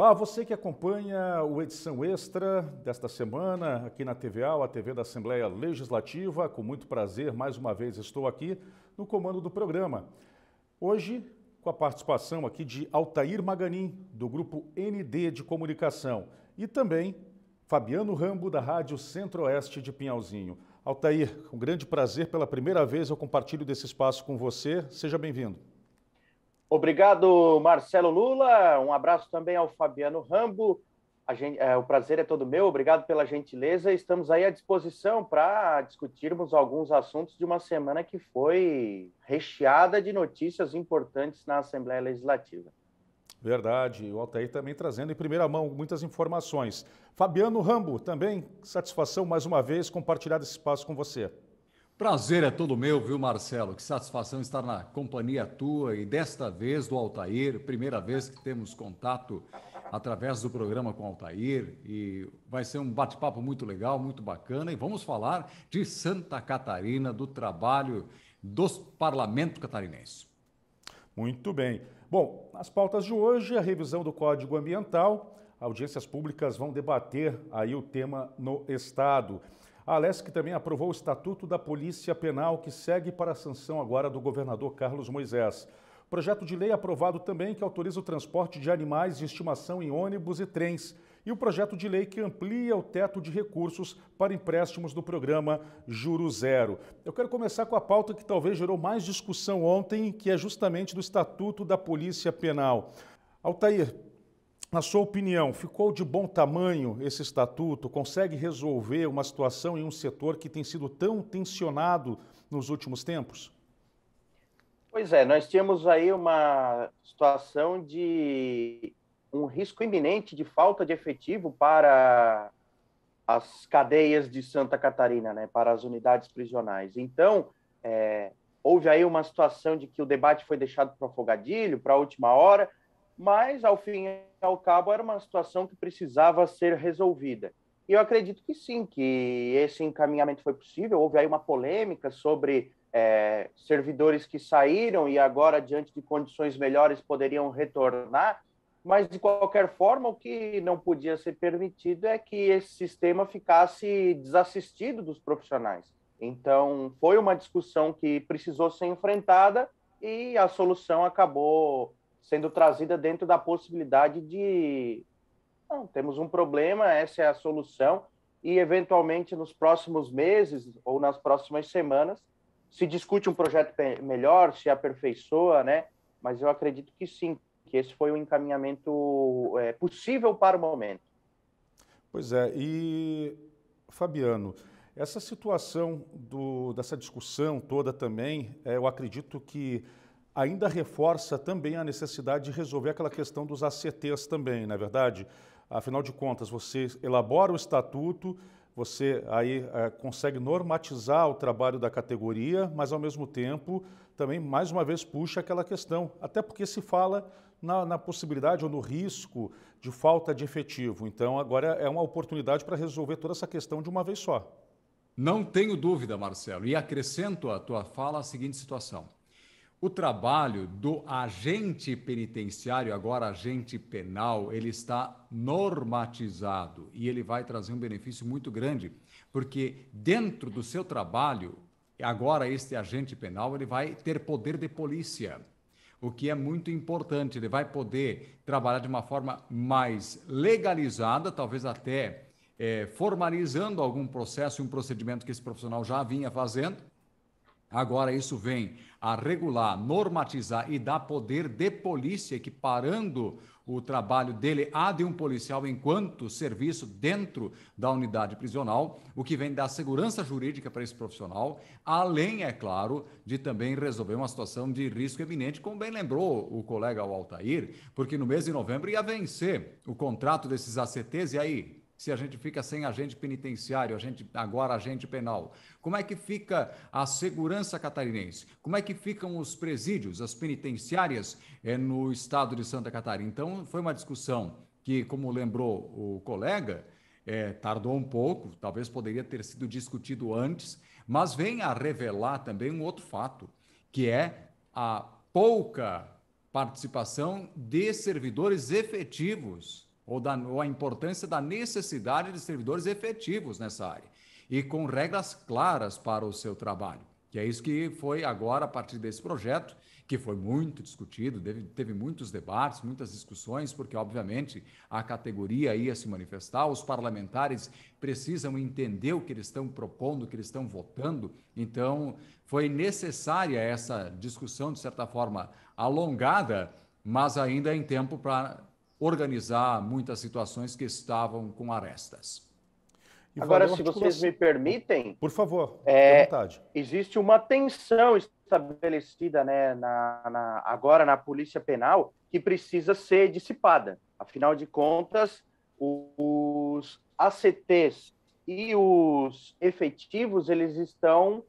Olá, ah, você que acompanha o edição extra desta semana aqui na TVA, a TV da Assembleia Legislativa. Com muito prazer, mais uma vez estou aqui no comando do programa. Hoje, com a participação aqui de Altair Maganin, do grupo ND de Comunicação, e também Fabiano Rambo, da Rádio Centro-Oeste de Pinhalzinho. Altair, um grande prazer, pela primeira vez eu compartilho desse espaço com você. Seja bem-vindo. Obrigado, Marcelo Lula. Um abraço também ao Fabiano Rambo. Gente, é, o prazer é todo meu. Obrigado pela gentileza. Estamos aí à disposição para discutirmos alguns assuntos de uma semana que foi recheada de notícias importantes na Assembleia Legislativa. Verdade. O Altair também trazendo em primeira mão muitas informações. Fabiano Rambo, também satisfação mais uma vez compartilhar esse espaço com você. Prazer é todo meu, viu, Marcelo? Que satisfação estar na companhia tua e desta vez do Altair, primeira vez que temos contato através do programa com o Altair e vai ser um bate-papo muito legal, muito bacana e vamos falar de Santa Catarina, do trabalho do parlamento catarinense. Muito bem. Bom, as pautas de hoje, a revisão do Código Ambiental, audiências públicas vão debater aí o tema no estado. A Alesc também aprovou o Estatuto da Polícia Penal, que segue para a sanção agora do governador Carlos Moisés. Projeto de lei aprovado também que autoriza o transporte de animais de estimação em ônibus e trens. E o projeto de lei que amplia o teto de recursos para empréstimos do programa Juro Zero. Eu quero começar com a pauta que talvez gerou mais discussão ontem, que é justamente do Estatuto da Polícia Penal. Altair, na sua opinião, ficou de bom tamanho esse estatuto? Consegue resolver uma situação em um setor que tem sido tão tensionado nos últimos tempos? Pois é, nós tínhamos aí uma situação de um risco iminente de falta de efetivo para as cadeias de Santa Catarina, né, para as unidades prisionais. Então, é, houve aí uma situação de que o debate foi deixado para o afogadilho, para a última hora, mas, ao fim ao cabo, era uma situação que precisava ser resolvida. E eu acredito que sim, que esse encaminhamento foi possível. Houve aí uma polêmica sobre é, servidores que saíram e agora, diante de condições melhores, poderiam retornar. Mas, de qualquer forma, o que não podia ser permitido é que esse sistema ficasse desassistido dos profissionais. Então, foi uma discussão que precisou ser enfrentada e a solução acabou sendo trazida dentro da possibilidade de não, temos um problema, essa é a solução, e eventualmente nos próximos meses ou nas próximas semanas se discute um projeto melhor, se aperfeiçoa, né? Mas eu acredito que sim, que esse foi o um encaminhamento é, possível para o momento. Pois é, e Fabiano, essa situação do, dessa discussão toda também, é, eu acredito que ainda reforça também a necessidade de resolver aquela questão dos ACTs também, na é verdade? Afinal de contas, você elabora o estatuto, você aí é, consegue normatizar o trabalho da categoria, mas ao mesmo tempo também mais uma vez puxa aquela questão, até porque se fala na, na possibilidade ou no risco de falta de efetivo. Então agora é uma oportunidade para resolver toda essa questão de uma vez só. Não tenho dúvida, Marcelo, e acrescento à tua fala a seguinte situação. O trabalho do agente penitenciário, agora agente penal, ele está normatizado e ele vai trazer um benefício muito grande, porque dentro do seu trabalho, agora este agente penal ele vai ter poder de polícia, o que é muito importante. Ele vai poder trabalhar de uma forma mais legalizada, talvez até é, formalizando algum processo, e um procedimento que esse profissional já vinha fazendo. Agora isso vem a regular, normatizar e dar poder de polícia, equiparando o trabalho dele a de um policial enquanto serviço dentro da unidade prisional, o que vem dar segurança jurídica para esse profissional, além, é claro, de também resolver uma situação de risco eminente, como bem lembrou o colega Altair, porque no mês de novembro ia vencer o contrato desses ACTs, e aí, se a gente fica sem agente penitenciário, agente, agora agente penal? Como é que fica a segurança catarinense? Como é que ficam os presídios, as penitenciárias é, no estado de Santa Catarina? Então, foi uma discussão que, como lembrou o colega, é, tardou um pouco, talvez poderia ter sido discutido antes, mas vem a revelar também um outro fato, que é a pouca participação de servidores efetivos ou, da, ou a importância da necessidade de servidores efetivos nessa área e com regras claras para o seu trabalho. Que é isso que foi agora, a partir desse projeto, que foi muito discutido, teve, teve, muitos debates, muitas discussões, porque, obviamente, a categoria ia se manifestar, os parlamentares precisam entender o que eles estão propondo, o que eles estão votando. Então, foi necessária essa discussão, de certa forma, alongada, mas ainda em tempo para organizar muitas situações que estavam com arestas. Agora, se vocês me permitem. Por favor, é, vontade. Existe uma tensão estabelecida né, na, na, agora na Polícia Penal que precisa ser dissipada. Afinal de contas, os ACTs e os efetivos eles estão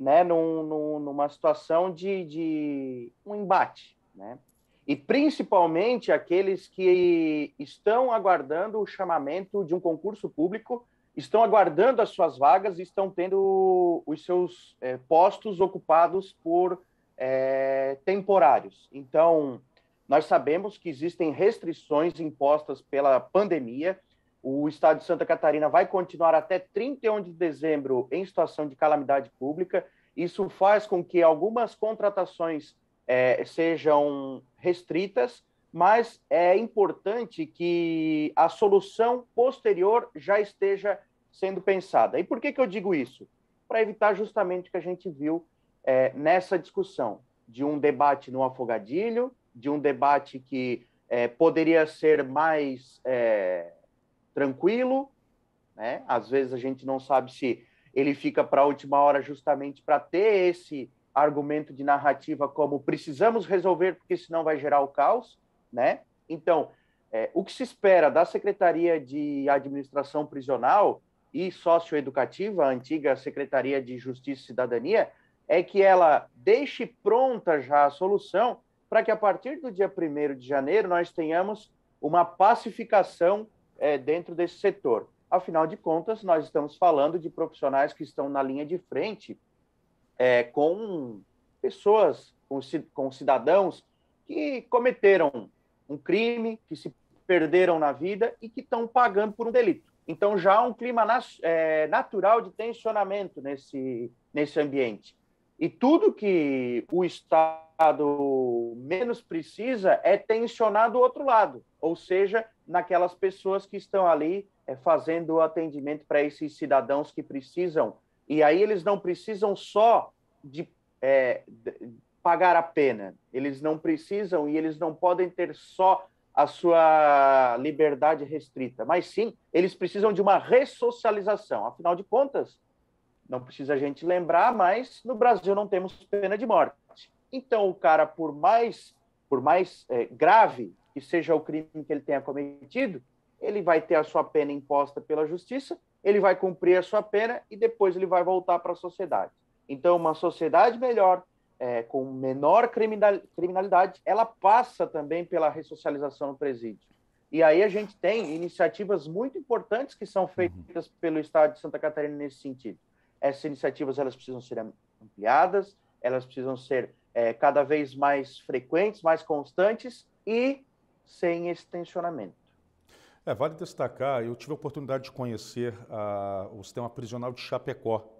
né, num, num, numa situação de, de um embate. Né? e principalmente aqueles que estão aguardando o chamamento de um concurso público, estão aguardando as suas vagas e estão tendo os seus é, postos ocupados por é, temporários. Então, nós sabemos que existem restrições impostas pela pandemia. O estado de Santa Catarina vai continuar até 31 de dezembro em situação de calamidade pública. Isso faz com que algumas contratações é, sejam restritas, mas é importante que a solução posterior já esteja sendo pensada. E por que, que eu digo isso? Para evitar justamente o que a gente viu é, nessa discussão, de um debate no afogadilho, de um debate que é, poderia ser mais é, tranquilo, né? às vezes a gente não sabe se ele fica para a última hora justamente para ter esse argumento de narrativa como precisamos resolver porque senão vai gerar o caos, né? Então, é, o que se espera da Secretaria de Administração Prisional e Socioeducativa, a antiga Secretaria de Justiça e Cidadania, é que ela deixe pronta já a solução para que a partir do dia 1 de janeiro nós tenhamos uma pacificação é, dentro desse setor. Afinal de contas, nós estamos falando de profissionais que estão na linha de frente é, com pessoas, com, com cidadãos que cometeram um crime, que se perderam na vida e que estão pagando por um delito. Então já há um clima nas, é, natural de tensionamento nesse, nesse ambiente. E tudo que o Estado menos precisa é tensionar do outro lado, ou seja, naquelas pessoas que estão ali é, fazendo o atendimento para esses cidadãos que precisam e aí eles não precisam só de, é, de pagar a pena, eles não precisam e eles não podem ter só a sua liberdade restrita, mas sim eles precisam de uma ressocialização. Afinal de contas, não precisa a gente lembrar, mas no Brasil não temos pena de morte. Então o cara, por mais por mais é, grave que seja o crime que ele tenha cometido, ele vai ter a sua pena imposta pela justiça, ele vai cumprir a sua pena e depois ele vai voltar para a sociedade. Então, uma sociedade melhor, é, com menor criminalidade, ela passa também pela ressocialização no presídio. E aí a gente tem iniciativas muito importantes que são uhum. feitas pelo Estado de Santa Catarina nesse sentido. Essas iniciativas elas precisam ser ampliadas, elas precisam ser é, cada vez mais frequentes, mais constantes e sem extensionamento. É, vale destacar, eu tive a oportunidade de conhecer a, ah, o sistema prisional de Chapecó,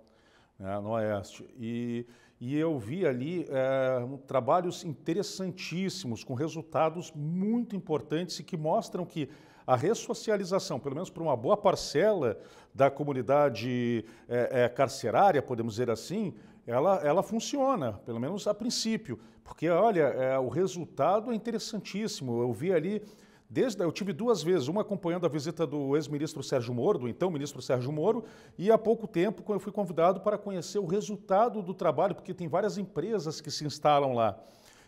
né, no Oeste, e, e eu vi ali é, trabalhos interessantíssimos, com resultados muito importantes e que mostram que a ressocialização, pelo menos para uma boa parcela da comunidade é, é, carcerária, podemos dizer assim, ela, ela funciona, pelo menos a princípio. Porque, olha, é, o resultado é interessantíssimo. Eu vi ali Desde, eu tive duas vezes, uma acompanhando a visita do ex-ministro Sérgio Moro, do então ministro Sérgio Moro, e há pouco tempo eu fui convidado para conhecer o resultado do trabalho, porque tem várias empresas que se instalam lá.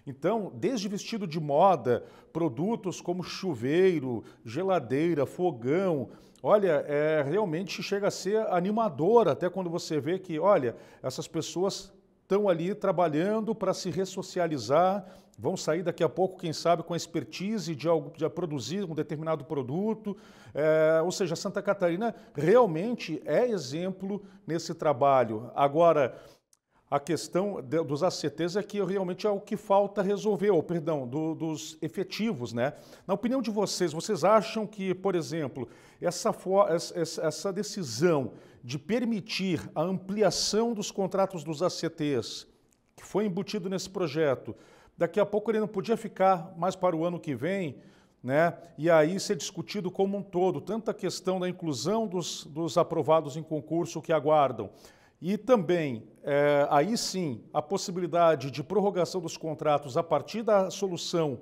Então, desde vestido de moda, produtos como chuveiro, geladeira, fogão, olha, é, realmente chega a ser animador até quando você vê que, olha, essas pessoas estão ali trabalhando para se ressocializar, vão sair daqui a pouco, quem sabe, com a expertise de, algo, de produzir um determinado produto. É, ou seja, Santa Catarina realmente é exemplo nesse trabalho. Agora, a questão de, dos ACTs é que realmente é o que falta resolver, ou perdão, do, dos efetivos, né? Na opinião de vocês, vocês acham que, por exemplo, essa, for, essa, essa decisão de permitir a ampliação dos contratos dos ACTs, que foi embutido nesse projeto, daqui a pouco ele não podia ficar mais para o ano que vem, né? E aí ser discutido como um todo, tanto a questão da inclusão dos, dos aprovados em concurso que aguardam, e também, é, aí sim, a possibilidade de prorrogação dos contratos a partir da solução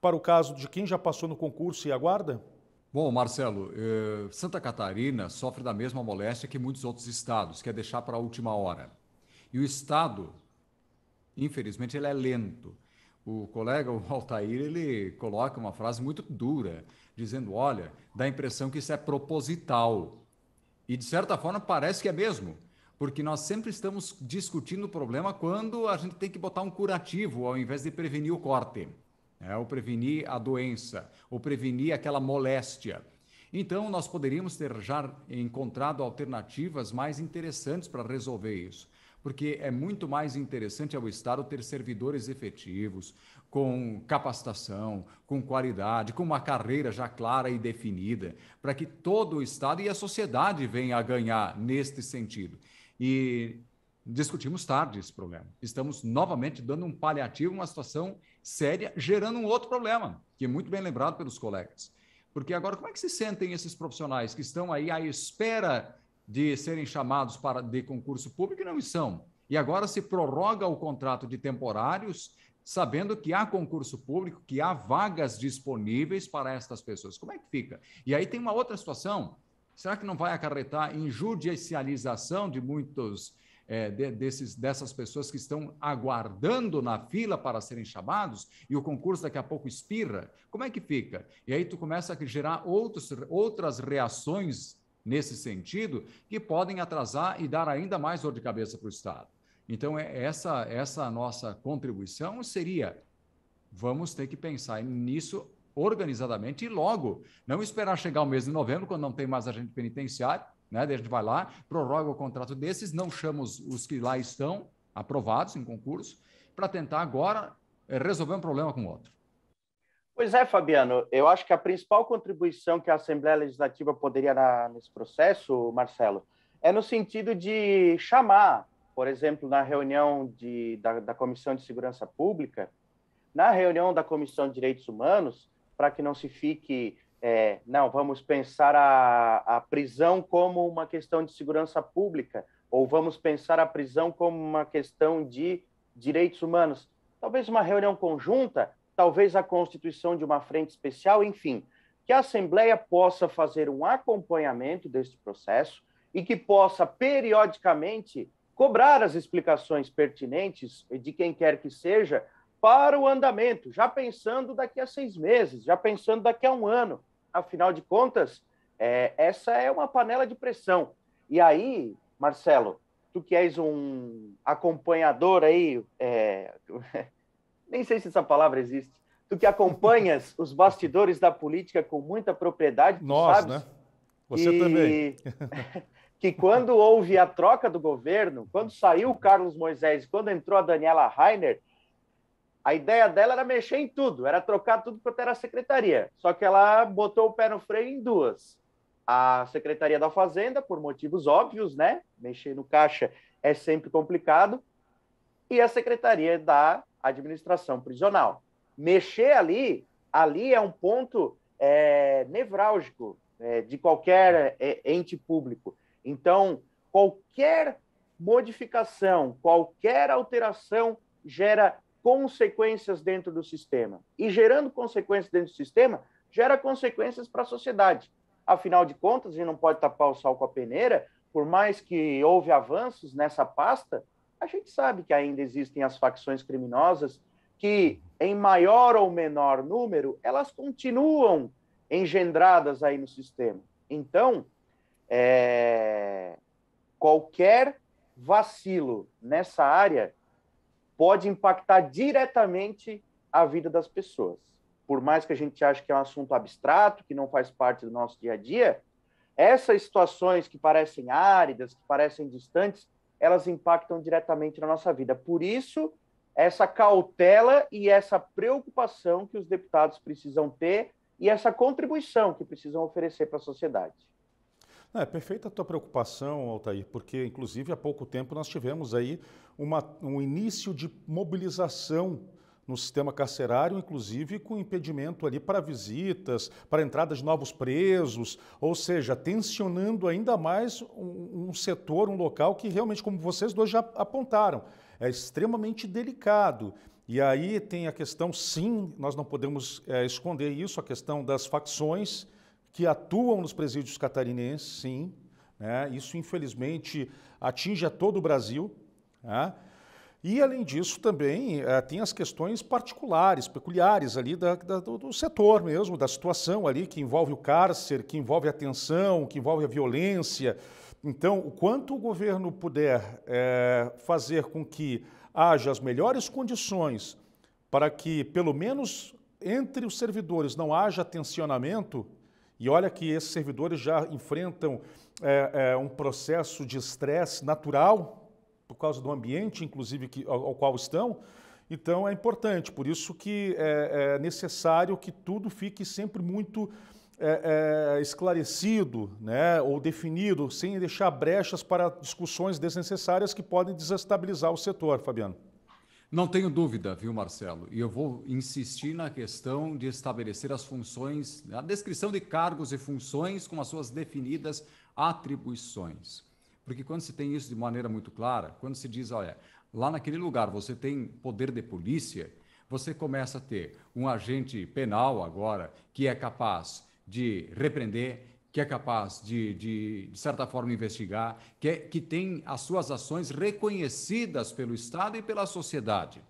para o caso de quem já passou no concurso e aguarda? Bom, Marcelo, eh, Santa Catarina sofre da mesma moléstia que muitos outros estados, que é deixar para a última hora. E o Estado, infelizmente, ele é lento. O colega, o Altair, ele coloca uma frase muito dura, dizendo, olha, dá a impressão que isso é proposital. E, de certa forma, parece que é mesmo porque nós sempre estamos discutindo o problema quando a gente tem que botar um curativo ao invés de prevenir o corte, né? ou prevenir a doença, ou prevenir aquela moléstia. Então, nós poderíamos ter já encontrado alternativas mais interessantes para resolver isso, porque é muito mais interessante ao Estado ter servidores efetivos, com capacitação, com qualidade, com uma carreira já clara e definida, para que todo o Estado e a sociedade venham a ganhar neste sentido. E discutimos tarde esse problema. Estamos novamente dando um paliativo, uma situação séria, gerando um outro problema, que é muito bem lembrado pelos colegas. Porque agora, como é que se sentem esses profissionais que estão aí à espera de serem chamados para de concurso público e não são? E agora se prorroga o contrato de temporários, sabendo que há concurso público, que há vagas disponíveis para estas pessoas. Como é que fica? E aí tem uma outra situação será que não vai acarretar em judicialização de muitos é, de, desses, dessas pessoas que estão aguardando na fila para serem chamados e o concurso daqui a pouco expira? Como é que fica? E aí tu começa a gerar outros, outras reações nesse sentido que podem atrasar e dar ainda mais dor de cabeça para o Estado. Então, é, essa, essa nossa contribuição seria: vamos ter que pensar nisso organizadamente e logo. Não esperar chegar o mês de novembro, quando não tem mais agente penitenciário, né? Daí a gente vai lá, prorroga o contrato desses, não chama os, os que lá estão aprovados em concurso, para tentar agora eh, resolver um problema com outro. Pois é, Fabiano, eu acho que a principal contribuição que a Assembleia Legislativa poderia dar nesse processo, Marcelo, é no sentido de chamar, por exemplo, na reunião de, da, da Comissão de Segurança Pública, na reunião da Comissão de Direitos Humanos, para que não se fique, é, não, vamos pensar a, a prisão como uma questão de segurança pública, ou vamos pensar a prisão como uma questão de direitos humanos. Talvez uma reunião conjunta, talvez a constituição de uma frente especial, enfim, que a Assembleia possa fazer um acompanhamento deste processo e que possa periodicamente cobrar as explicações pertinentes de quem quer que seja para o andamento, já pensando daqui a seis meses, já pensando daqui a um ano. Afinal de contas, é, essa é uma panela de pressão. E aí, Marcelo, tu que és um acompanhador aí, é, nem sei se essa palavra existe, tu que acompanhas os bastidores da política com muita propriedade, Nós, sabes, né? Você que, também. que quando houve a troca do governo, quando saiu o Carlos Moisés, quando entrou a Daniela Reiner a ideia dela era mexer em tudo, era trocar tudo quanto era a secretaria. Só que ela botou o pé no freio em duas. A Secretaria da Fazenda, por motivos óbvios, né? Mexer no caixa é sempre complicado. E a Secretaria da Administração Prisional. Mexer ali, ali é um ponto é, nevrálgico é, de qualquer é, ente público. Então, qualquer modificação, qualquer alteração gera consequências dentro do sistema. E gerando consequências dentro do sistema, gera consequências para a sociedade. Afinal de contas, a gente não pode tapar o sal com a peneira, por mais que houve avanços nessa pasta, a gente sabe que ainda existem as facções criminosas que, em maior ou menor número, elas continuam engendradas aí no sistema. Então, é... qualquer vacilo nessa área pode impactar diretamente a vida das pessoas. Por mais que a gente ache que é um assunto abstrato, que não faz parte do nosso dia a dia, essas situações que parecem áridas, que parecem distantes, elas impactam diretamente na nossa vida. Por isso, essa cautela e essa preocupação que os deputados precisam ter e essa contribuição que precisam oferecer para a sociedade. É perfeita a tua preocupação, Altair, porque inclusive há pouco tempo nós tivemos aí uma, um início de mobilização no sistema carcerário, inclusive com impedimento ali para visitas, para entrada de novos presos, ou seja, tensionando ainda mais um, um setor, um local que realmente, como vocês dois já apontaram, é extremamente delicado. E aí tem a questão, sim, nós não podemos é, esconder isso, a questão das facções que atuam nos presídios catarinenses, sim. Né? Isso, infelizmente, atinge a todo o Brasil. Né? E, além disso, também eh, tem as questões particulares, peculiares ali da, da, do, do, setor mesmo, da situação ali, que envolve o cárcere, que envolve a tensão, que envolve a violência. Então, o quanto o governo puder eh, fazer com que haja as melhores condições para que, pelo menos entre os servidores, não haja tensionamento, e olha que esses servidores já enfrentam é, é, um processo de estresse natural por causa do ambiente, inclusive, que, ao, ao, qual estão. Então é importante, por isso que é, é necessário que tudo fique sempre muito é, é, esclarecido né, ou definido, sem deixar brechas para discussões desnecessárias que podem desestabilizar o setor, Fabiano. Não tenho dúvida, viu, Marcelo? E eu vou insistir na questão de estabelecer as funções, a descrição de cargos e funções com as suas definidas atribuições. Porque quando se tem isso de maneira muito clara, quando se diz, olha, lá naquele lugar você tem poder de polícia, você começa a ter um agente penal agora que é capaz de repreender, que é capaz de, de, de certa forma, investigar, que, é, que tem as suas ações reconhecidas pelo Estado e pela sociedade.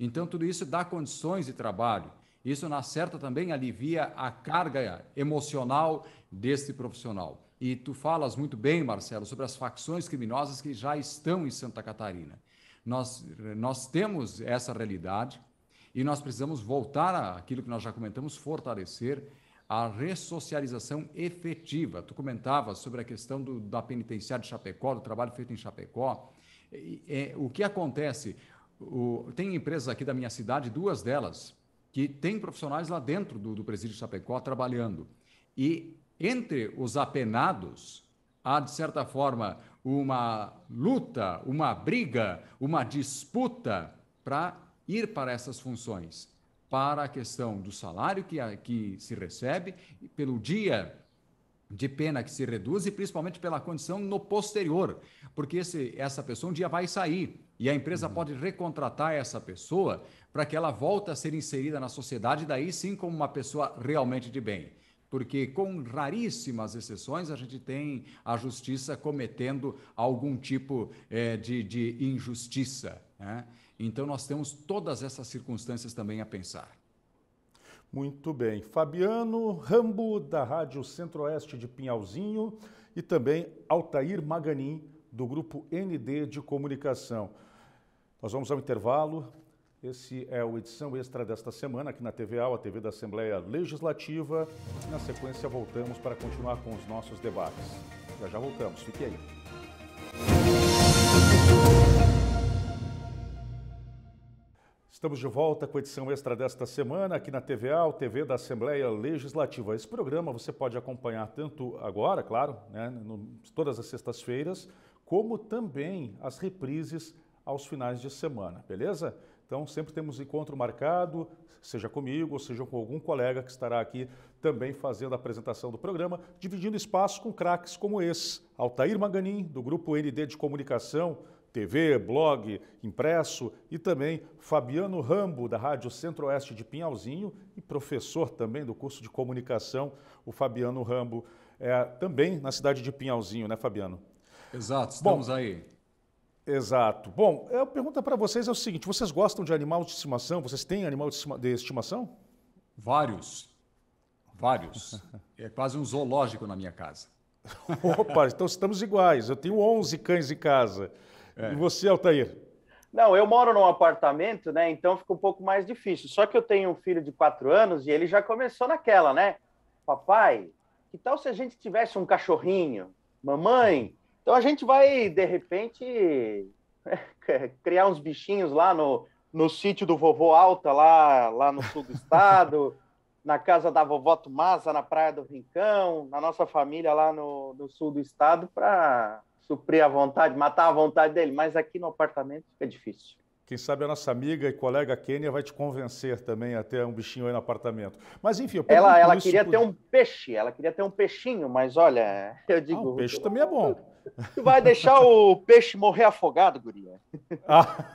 Então, tudo isso dá condições de trabalho. Isso, na certa, também alivia a carga emocional deste profissional. E tu falas muito bem, Marcelo, sobre as facções criminosas que já estão em Santa Catarina. Nós, nós temos essa realidade e nós precisamos voltar àquilo que nós já comentamos, fortalecer a ressocialização efetiva. Tu comentava sobre a questão do, da penitenciária de Chapecó, do trabalho feito em Chapecó. É, o que acontece? O, tem empresas aqui da minha cidade, duas delas, que têm profissionais lá dentro do, do presídio de Chapecó trabalhando. E entre os apenados, há, de certa forma, uma luta, uma briga, uma disputa para ir para essas funções para a questão do salário que, que se recebe, pelo dia de pena que se reduz e principalmente pela condição no posterior, porque esse, essa pessoa um dia vai sair e a empresa uhum. pode recontratar essa pessoa para que ela volte a ser inserida na sociedade, daí sim como uma pessoa realmente de bem. Porque, com raríssimas exceções, a gente tem a justiça cometendo algum tipo eh, de, de injustiça. Né? Então, nós temos todas essas circunstâncias também a pensar. Muito bem. Fabiano Rambo, da Rádio Centro-Oeste de Pinhalzinho, e também Altair Maganin, do Grupo ND de Comunicação. Nós vamos ao intervalo. Esse é o edição extra desta semana aqui na TVA, a TV da Assembleia Legislativa. Na sequência, voltamos para continuar com os nossos debates. Já já voltamos. Fique aí. Estamos de volta com a edição extra desta semana aqui na TVA, o TV da Assembleia Legislativa. Esse programa você pode acompanhar tanto agora, claro, né, no, todas as sextas-feiras, como também as reprises aos finais de semana, beleza? Então sempre temos encontro marcado, seja comigo ou seja com algum colega que estará aqui também fazendo a apresentação do programa, dividindo espaço com craques como esse, Altair Maganin, do Grupo ND de Comunicação, TV, blog, impresso e também Fabiano Rambo, da Rádio Centro-Oeste de Pinhalzinho e professor também do curso de comunicação. O Fabiano Rambo é também na cidade de Pinhalzinho, né, Fabiano? Exato, estamos Bom, aí. Exato. Bom, a pergunta para vocês é o seguinte: vocês gostam de animal de estimação? Vocês têm animal de estimação? Vários. Vários. é quase um zoológico na minha casa. Opa, então estamos iguais. Eu tenho 11 cães em casa. É. E você, Altair? Não, eu moro num apartamento, né? Então fica um pouco mais difícil. Só que eu tenho um filho de quatro anos e ele já começou naquela, né? Papai, que tal se a gente tivesse um cachorrinho? Mamãe? Então a gente vai, de repente, criar uns bichinhos lá no, no sítio do vovô Alta, lá, lá no sul do estado, na casa da vovó Tomasa, na Praia do Rincão, na nossa família lá no, no sul do estado, para suprir a vontade, matar a vontade dele, mas aqui no apartamento fica difícil. Quem sabe a nossa amiga e colega Kênia vai te convencer também a ter um bichinho aí no apartamento. Mas enfim, eu ela ela queria por... ter um peixe, ela queria ter um peixinho, mas olha, eu digo, ah, um peixe também é bom. Tu vai deixar o peixe morrer afogado, guria. Ah.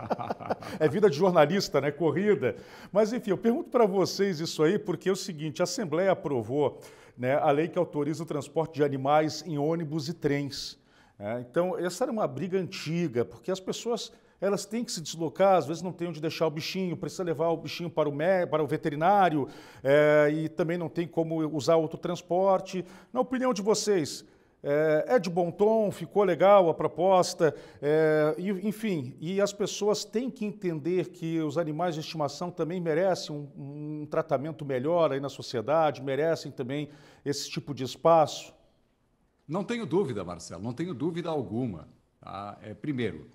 É vida de jornalista, né? Corrida. Mas enfim, eu pergunto para vocês isso aí porque é o seguinte, a Assembleia aprovou né, a lei que autoriza o transporte de animais em ônibus e trens. Né? Então, essa era uma briga antiga, porque as pessoas elas têm que se deslocar, às vezes não tem onde deixar o bichinho, precisa levar o bichinho para o, me, para o veterinário é, e também não tem como usar outro transporte. Na opinião de vocês, é, é, de bom tom, ficou legal a proposta, é, enfim, e as pessoas têm que entender que os animais de estimação também merecem um, um tratamento melhor aí na sociedade, merecem também esse tipo de espaço. Não tenho dúvida, Marcelo, não tenho dúvida alguma. Tá? É, primeiro,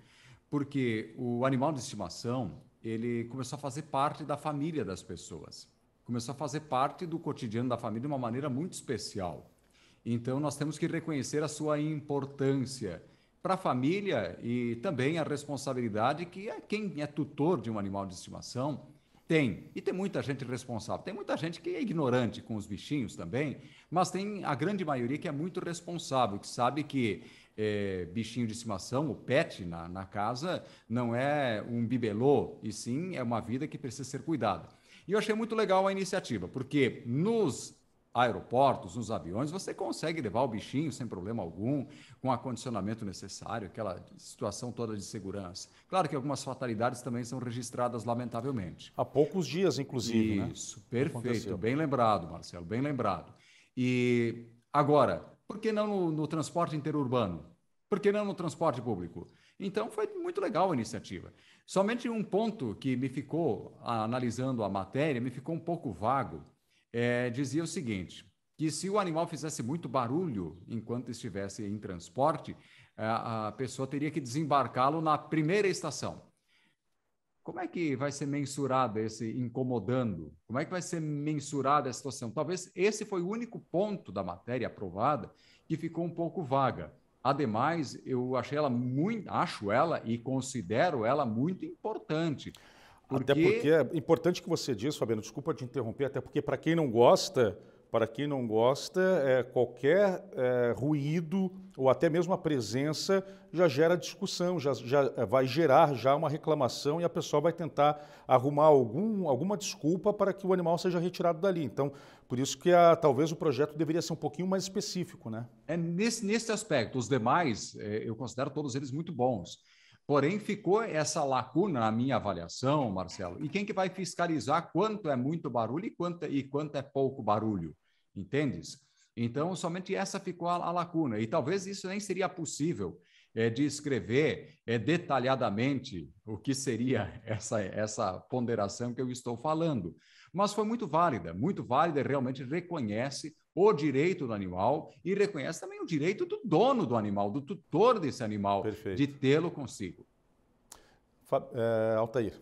porque o animal de estimação ele começou a fazer parte da família das pessoas, começou a fazer parte do cotidiano da família de uma maneira muito especial. Então, nós temos que reconhecer a sua importância para a família e também a responsabilidade que é quem é tutor de um animal de estimação tem. E tem muita gente responsável. Tem muita gente que é ignorante com os bichinhos também, mas tem a grande maioria que é muito responsável, que sabe que é, bichinho de estimação, o pet na, na casa, não é um bibelô, e sim é uma vida que precisa ser cuidada. E eu achei muito legal a iniciativa, porque nos aeroportos, nos aviões, você consegue levar o bichinho sem problema algum, com o acondicionamento necessário, aquela situação toda de segurança. Claro que algumas fatalidades também são registradas, lamentavelmente. Há poucos dias, inclusive. Né? Isso, né? perfeito. Aconteceu. Bem lembrado, Marcelo, bem lembrado. E agora, por que não no, no transporte interurbano? Por que não no transporte público? Então, foi muito legal a iniciativa. Somente um ponto que me ficou, analisando a matéria, me ficou um pouco vago é, dizia o seguinte: que se o animal fizesse muito barulho enquanto estivesse em transporte, a, a pessoa teria que desembarcá-lo na primeira estação. Como é que vai ser mensurado esse incomodando? Como é que vai ser mensurada a situação? Talvez esse foi o único ponto da matéria aprovada que ficou um pouco vaga. Ademais, eu achei ela muito, acho ela e considero ela muito importante. Porque... Até porque é importante que você diz, Fabiano, desculpa te interromper, até porque para quem não gosta, para quem não gosta, é, qualquer é, ruído ou até mesmo a presença já gera discussão, já, já é, vai gerar já uma reclamação e a pessoa vai tentar arrumar algum, alguma desculpa para que o animal seja retirado dali. Então, por isso que a, talvez o projeto deveria ser um pouquinho mais específico, né? É nesse, nesse aspecto. Os demais, é, eu considero todos eles muito bons. Porém, ficou essa lacuna na minha avaliação, Marcelo. E quem que vai fiscalizar quanto é muito barulho e quanto, é, e quanto é pouco barulho? Entendes? Então, somente essa ficou a, a lacuna. E talvez isso nem seria possível é, de escrever é, detalhadamente o que seria essa, essa ponderação que eu estou falando. Mas foi muito válida, muito válida e realmente reconhece o direito do animal e reconhece também o direito do dono do animal, do tutor desse animal, Perfeito. de tê-lo consigo. É, Altair.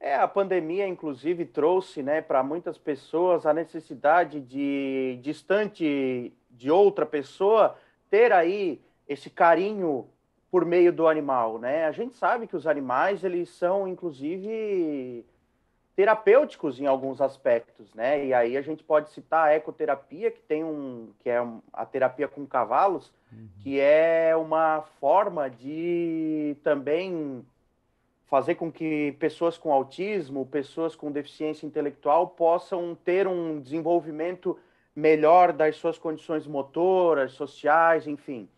É, a pandemia, inclusive, trouxe né, para muitas pessoas a necessidade de, distante de outra pessoa, ter aí esse carinho por meio do animal. Né? A gente sabe que os animais, eles são, inclusive, terapêuticos em alguns aspectos, né? E aí a gente pode citar a ecoterapia, que tem um que é a terapia com cavalos, uhum. que é uma forma de também fazer com que pessoas com autismo, pessoas com deficiência intelectual possam ter um desenvolvimento melhor das suas condições motoras, sociais, enfim.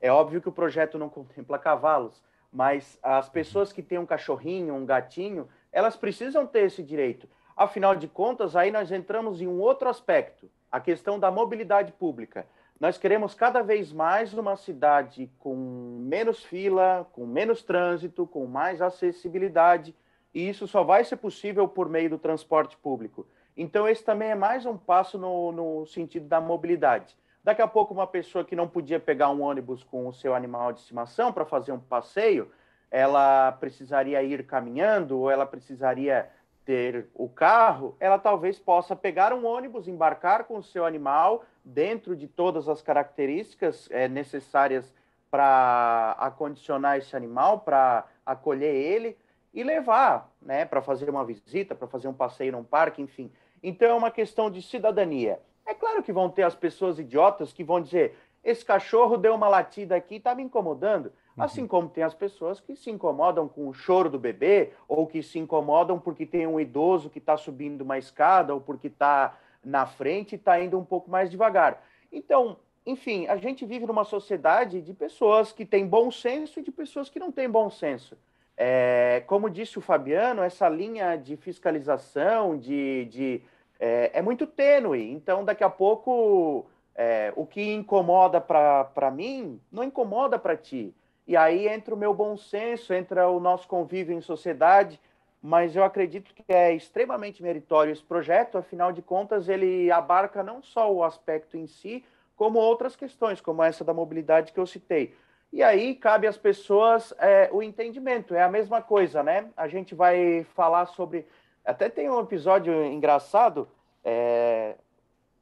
É óbvio que o projeto não contempla cavalos, mas as uhum. pessoas que têm um cachorrinho, um gatinho, elas precisam ter esse direito. Afinal de contas, aí nós entramos em um outro aspecto, a questão da mobilidade pública. Nós queremos cada vez mais uma cidade com menos fila, com menos trânsito, com mais acessibilidade, e isso só vai ser possível por meio do transporte público. Então, esse também é mais um passo no, no sentido da mobilidade. Daqui a pouco, uma pessoa que não podia pegar um ônibus com o seu animal de estimação para fazer um passeio, ela precisaria ir caminhando ou ela precisaria ter o carro, ela talvez possa pegar um ônibus, embarcar com o seu animal dentro de todas as características é, necessárias para acondicionar esse animal, para acolher ele e levar, né, para fazer uma visita, para fazer um passeio num parque, enfim. Então é uma questão de cidadania. É claro que vão ter as pessoas idiotas que vão dizer: esse cachorro deu uma latida aqui, está me incomodando. Assim uhum. como tem as pessoas que se incomodam com o choro do bebê, ou que se incomodam porque tem um idoso que está subindo uma escada, ou porque está na frente e está indo um pouco mais devagar. Então, enfim, a gente vive numa sociedade de pessoas que têm bom senso e de pessoas que não têm bom senso. É, como disse o Fabiano, essa linha de fiscalização de, de é, é muito tênue. Então, daqui a pouco, é, o que incomoda para mim não incomoda para ti. E aí entra o meu bom senso, entra o nosso convívio em sociedade, mas eu acredito que é extremamente meritório esse projeto, afinal de contas, ele abarca não só o aspecto em si, como outras questões, como essa da mobilidade que eu citei. E aí cabe às pessoas é, o entendimento, é a mesma coisa, né? A gente vai falar sobre. Até tem um episódio engraçado, é,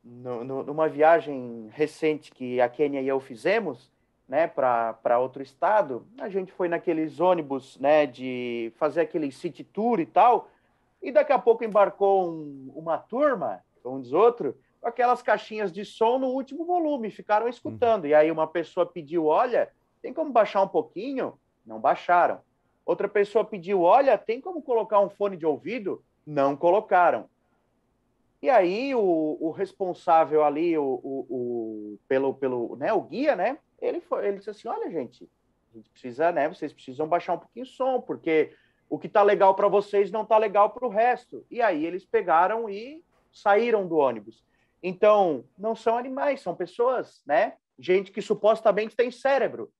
no, no, numa viagem recente que a Kenya e eu fizemos, né, para outro estado, a gente foi naqueles ônibus né, de fazer aquele city tour e tal, e daqui a pouco embarcou um, uma turma, um dos outros com aquelas caixinhas de som no último volume, ficaram uhum. escutando. Uhum. E aí uma pessoa pediu: olha, tem como baixar um pouquinho? Não baixaram. Outra pessoa pediu: olha, tem como colocar um fone de ouvido? Não colocaram. E aí o, o responsável ali, o, o, o, pelo, pelo né, o guia, né? ele, foi, ele disse assim: olha, gente, a gente precisa, né? Vocês precisam baixar um pouquinho o som, porque o que tá legal para vocês não tá legal para o resto. E aí eles pegaram e saíram do ônibus. Então, não são animais, são pessoas, né? Gente que supostamente tem cérebro.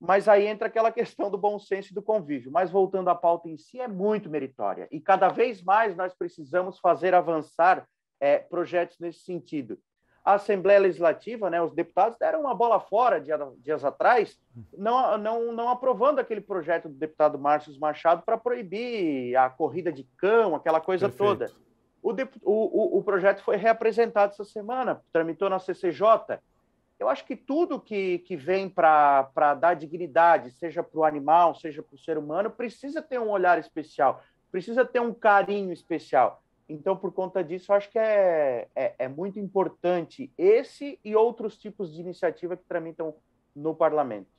Mas aí entra aquela questão do bom senso e do convívio. Mas voltando à pauta em si, é muito meritória. E cada vez mais nós precisamos fazer avançar é, projetos nesse sentido a Assembleia Legislativa, né, os deputados deram uma bola fora dias, dias atrás, não, não, não aprovando aquele projeto do deputado Márcio Machado para proibir a corrida de cão, aquela coisa Perfeito. toda. O, de, o, o, o, projeto foi reapresentado essa semana, tramitou na CCJ. Eu acho que tudo que, que vem para dar dignidade, seja para o animal, seja para o ser humano, precisa ter um olhar especial, precisa ter um carinho especial então, por conta disso, acho que é, é, é, muito importante esse e outros tipos de iniciativa que tramitam no parlamento.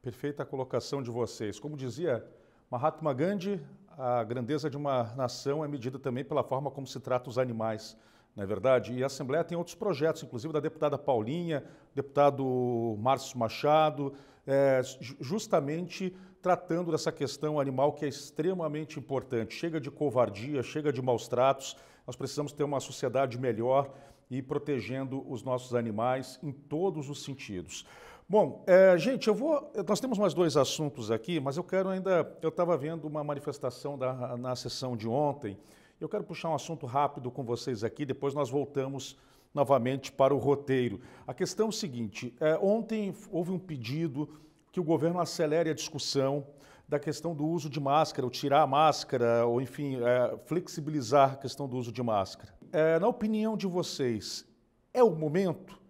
Perfeita a colocação de vocês. Como dizia Mahatma Gandhi, a grandeza de uma nação é medida também pela forma como se trata os animais. Não é verdade? E a Assembleia tem outros projetos, inclusive da deputada Paulinha, deputado Márcio Machado, é, justamente tratando dessa questão animal que é extremamente importante. Chega de covardia, chega de maus tratos, nós precisamos ter uma sociedade melhor e protegendo os nossos animais em todos os sentidos. Bom, é, gente, eu vou. Nós temos mais dois assuntos aqui, mas eu quero ainda. Eu estava vendo uma manifestação da, na sessão de ontem. Eu quero puxar um assunto rápido com vocês aqui. Depois nós voltamos novamente para o roteiro. A questão é o seguinte: é, ontem houve um pedido que o governo acelere a discussão da questão do uso de máscara, ou tirar a máscara, ou enfim, é, flexibilizar a questão do uso de máscara. É, na opinião de vocês, é o momento?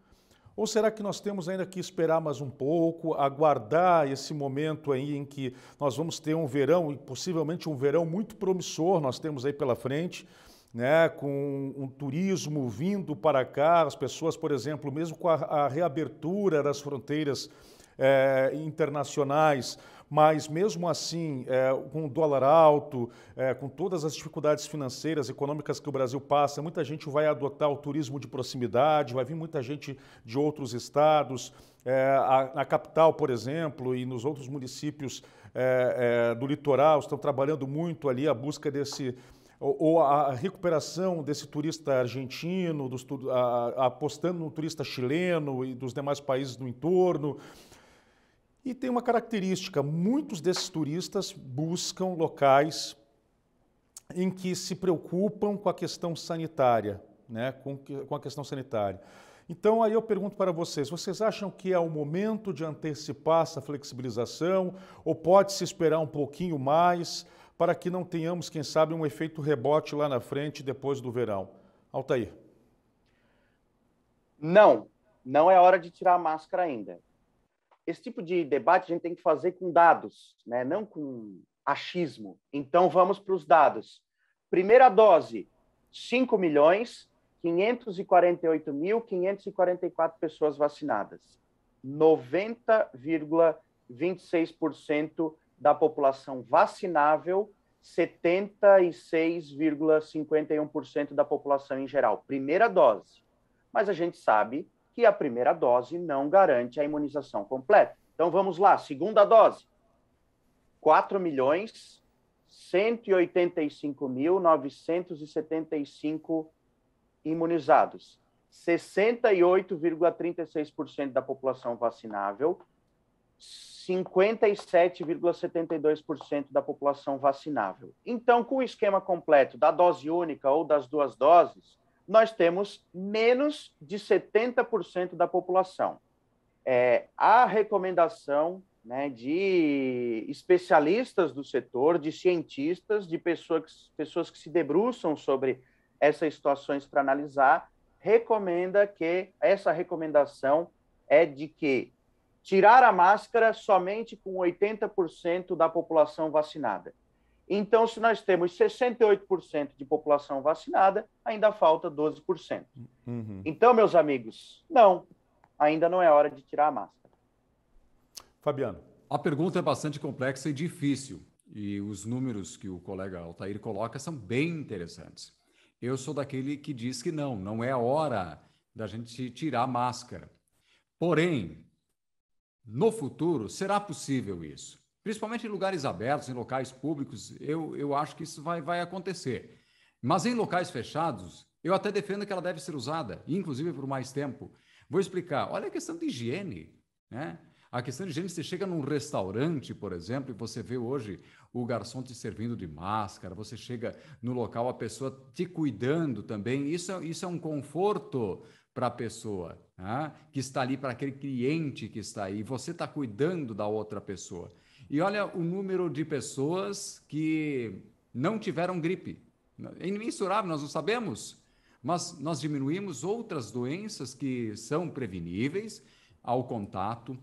Ou será que nós temos ainda que esperar mais um pouco, aguardar esse momento aí em que nós vamos ter um verão, e possivelmente um verão muito promissor, nós temos aí pela frente, né, com um turismo vindo para cá, as pessoas, por exemplo, mesmo com a, a reabertura das fronteiras é, internacionais, mas mesmo assim, é, com o dólar alto, é, com todas as dificuldades financeiras, econômicas que o Brasil passa, muita gente vai adotar o turismo de proximidade, vai vir muita gente de outros estados. É, a, na capital, por exemplo, e nos outros municípios é, é, do litoral, estão trabalhando muito ali a busca desse, ou, a recuperação desse turista argentino, dos, a, apostando no turista chileno e dos demais países do entorno. E tem uma característica: muitos desses turistas buscam locais em que se preocupam com a questão sanitária, né? com, com a questão sanitária. Então, aí eu pergunto para vocês: vocês acham que é o momento de antecipar essa flexibilização ou pode se esperar um pouquinho mais? para que não tenhamos, quem sabe, um efeito rebote lá na frente depois do verão? Altair. Não, não é hora de tirar a máscara ainda. Esse tipo de debate a gente tem que fazer com dados, né? não com achismo. Então vamos para os dados. Primeira dose, 5 milhões 548.544 pessoas vacinadas. 90,26% da população vacinável, 76,51% da população em geral, primeira dose. Mas a gente sabe que a primeira dose não garante a imunização completa. Então vamos lá, segunda dose. 4 milhões 185.975 imunizados. 68,36% da população vacinável, 57,72% da população vacinável. Então, com o esquema completo da dose única ou das duas doses, nós temos menos de 70% da população. É, a recomendação né, de especialistas do setor, de cientistas, de pessoas, pessoas que se debruçam sobre essas situações para analisar, recomenda que essa recomendação é de que tirar a máscara somente com 80% da população vacinada. Então, se nós temos 68% de população vacinada, ainda falta 12%. Uhum. Então, meus amigos, não, ainda não é hora de tirar a máscara. Fabiano. A pergunta é bastante complexa e difícil, e os números que o colega Altair coloca são bem interessantes. Eu sou daquele que diz que não, não é hora da gente tirar a máscara. Porém, no futuro, será possível isso, principalmente em lugares abertos, em locais públicos, eu, eu acho que isso vai, vai acontecer. Mas em locais fechados, eu até defendo que ela deve ser usada, inclusive por mais tempo. Vou explicar. Olha a questão de higiene, né? A questão de higiene, você chega num restaurante, por exemplo, e você vê hoje o garçom te servindo de máscara, você chega no local, a pessoa te cuidando também. Isso, é, isso é um conforto para a pessoa. Ah, que está ali para aquele cliente que está aí. Você está cuidando da outra pessoa. E olha o número de pessoas que não tiveram gripe. É imensurável, nós não sabemos. Mas nós diminuímos outras doenças que são preveníveis ao contato.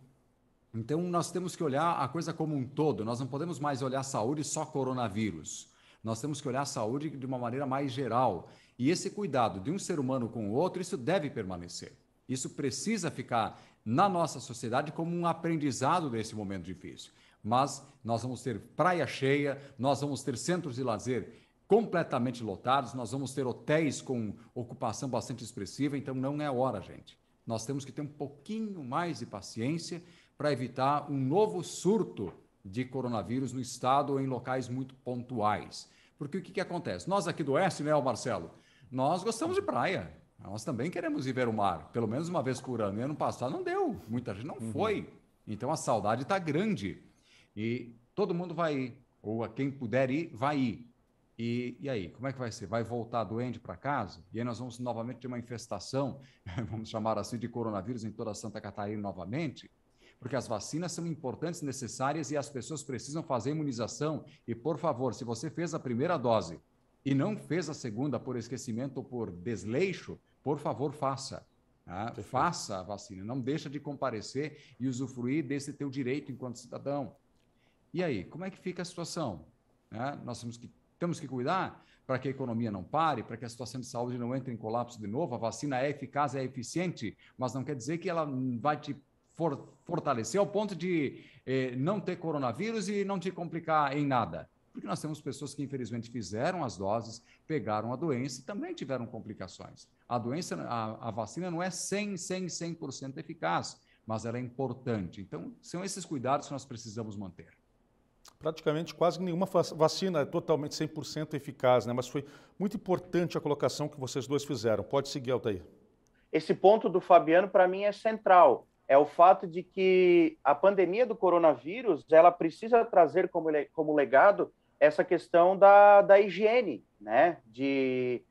Então, nós temos que olhar a coisa como um todo. Nós não podemos mais olhar a saúde só coronavírus. Nós temos que olhar a saúde de uma maneira mais geral. E esse cuidado de um ser humano com o outro, isso deve permanecer. Isso precisa ficar na nossa sociedade como um aprendizado desse momento difícil. Mas nós vamos ter praia cheia, nós vamos ter centros de lazer completamente lotados, nós vamos ter hotéis com ocupação bastante expressiva, então não é hora, gente. Nós temos que ter um pouquinho mais de paciência para evitar um novo surto de coronavírus no estado ou em locais muito pontuais. Porque o que, que acontece? Nós aqui do Oeste, né, Marcelo? Nós gostamos de praia. Nós também queremos ir ver o mar, pelo menos uma vez por ano. E ano passado não deu, muita gente não uhum. foi. Então a saudade está grande. E todo mundo vai ir, ou a quem puder ir, vai ir. E, e aí, como é que vai ser? Vai voltar doente para casa? E aí nós vamos novamente ter uma infestação, vamos chamar assim, de coronavírus em toda Santa Catarina novamente? Porque as vacinas são importantes, necessárias e as pessoas precisam fazer imunização. E, por favor, se você fez a primeira dose, e não fez a segunda por esquecimento ou por desleixo, por favor, faça. Tá? faça a vacina, não deixa de comparecer e usufruir desse teu direito enquanto cidadão. E aí, como é que fica a situação? Né? nós temos que, temos que cuidar para que a economia não pare, para que a situação de saúde não entre em colapso de novo. A vacina é eficaz, é eficiente, mas não quer dizer que ela vai te for, fortalecer ao ponto de eh, não ter coronavírus e não te complicar em nada porque nós temos pessoas que, infelizmente, fizeram as doses, pegaram a doença e também tiveram complicações. A doença, a, a vacina não é 100, 100, 100% eficaz, mas ela é importante. Então, são esses cuidados que nós precisamos manter praticamente quase nenhuma vacina é totalmente 100% eficaz, né? mas foi muito importante a colocação que vocês dois fizeram. Pode seguir, Altair. Esse ponto do Fabiano, para mim, é central. É o fato de que a pandemia do coronavírus, ela precisa trazer como, como legado essa questão da, da higiene, né? De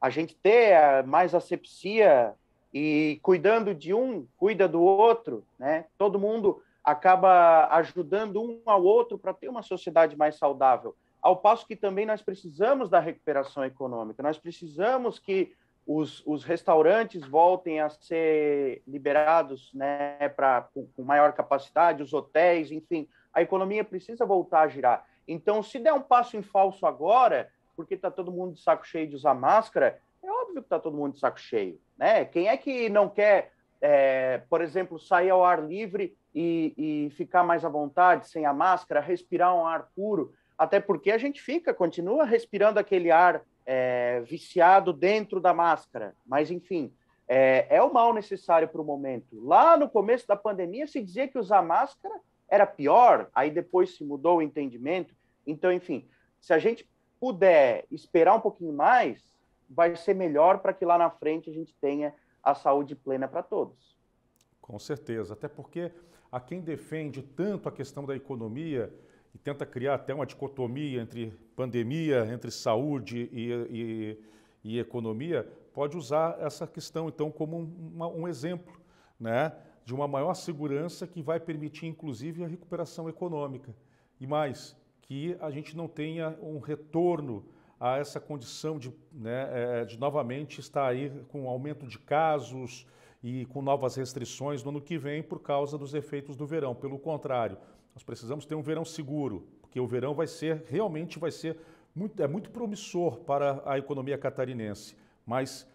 a gente ter eh, mais asepsia e cuidando de um, cuida do outro, né? Todo mundo acaba ajudando um ao outro para ter uma sociedade mais saudável. Ao passo que também nós precisamos da recuperação econômica, nós precisamos que os, os restaurantes voltem a ser liberados né, pra, com maior capacidade, os hotéis, enfim, a economia precisa voltar a girar. Então, se der um passo em falso agora, porque está todo mundo de saco cheio de usar máscara, é óbvio que está todo mundo de saco cheio. Né? Quem é que não quer, é, por exemplo, sair ao ar livre e, e ficar mais à vontade sem a máscara, respirar um ar puro? Até porque a gente fica, continua respirando aquele ar é, viciado dentro da máscara. Mas, enfim, é, é o mal necessário para o momento. Lá no começo da pandemia se dizia que usar máscara era pior, aí depois se mudou o entendimento. Então, enfim, se a gente puder esperar um pouquinho mais, vai ser melhor para que lá na frente a gente tenha a saúde plena para todos. Com certeza, até porque a quem defende tanto a questão da economia e tenta criar até uma dicotomia entre pandemia, entre saúde e, e, e economia, pode usar essa questão então como um, um exemplo, né, de uma maior segurança que vai permitir inclusive a recuperação econômica. E mais, que a gente não tenha um retorno a essa condição de, né, é, de novamente estar aí com aumento de casos e com novas restrições no ano que vem por causa dos efeitos do verão. Pelo contrário, nós precisamos ter um verão seguro, porque o verão vai ser realmente vai ser muito, é muito promissor para a economia catarinense, mas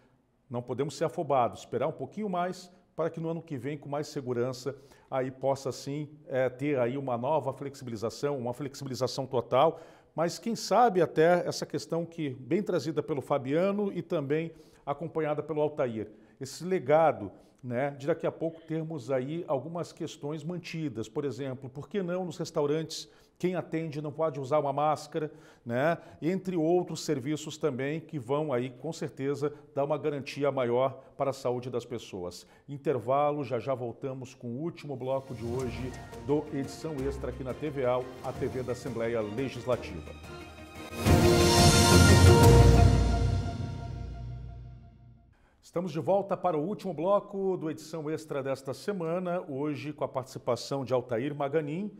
não podemos ser afobados, esperar um pouquinho mais para que no ano que vem, com mais segurança, aí possa sim é, ter aí uma nova flexibilização, uma flexibilização total, mas quem sabe até essa questão que bem trazida pelo Fabiano e também acompanhada pelo Altair, esse legado né, de daqui a pouco termos aí algumas questões mantidas, por exemplo, por que não nos restaurantes quem atende não pode usar uma máscara, né? entre outros serviços também que vão aí com certeza dar uma garantia maior para a saúde das pessoas. Intervalo, já já voltamos com o último bloco de hoje do Edição Extra aqui na TVA, a TV da Assembleia Legislativa. Estamos de volta para o último bloco do Edição Extra desta semana, hoje com a participação de Altair Maganin,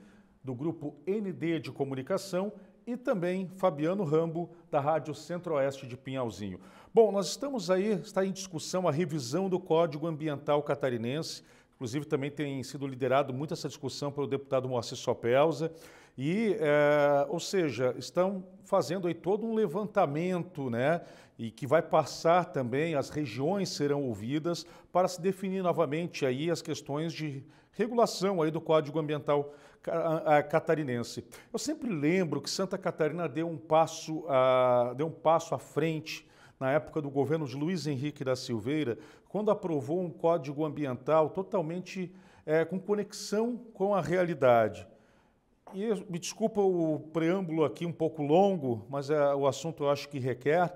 do Grupo ND de Comunicação, e também Fabiano Rambo, da Rádio Centro-Oeste de Pinhalzinho. Bom, nós estamos aí, está em discussão a revisão do Código Ambiental Catarinense, Inclusive, também tem sido liderado muito essa discussão pelo deputado Moacir Sopelza. E, é, ou seja, estão fazendo aí todo um levantamento, né? E que vai passar também, as regiões serão ouvidas para se definir novamente aí as questões de regulação aí do Código Ambiental catarinense. Eu sempre lembro que Santa Catarina deu um passo, deu um passo à frente na época do governo de Luiz Henrique da Silveira, quando aprovou um código ambiental totalmente é, com conexão com a realidade. E me desculpa o preâmbulo aqui um pouco longo, mas é, o assunto eu acho que requer.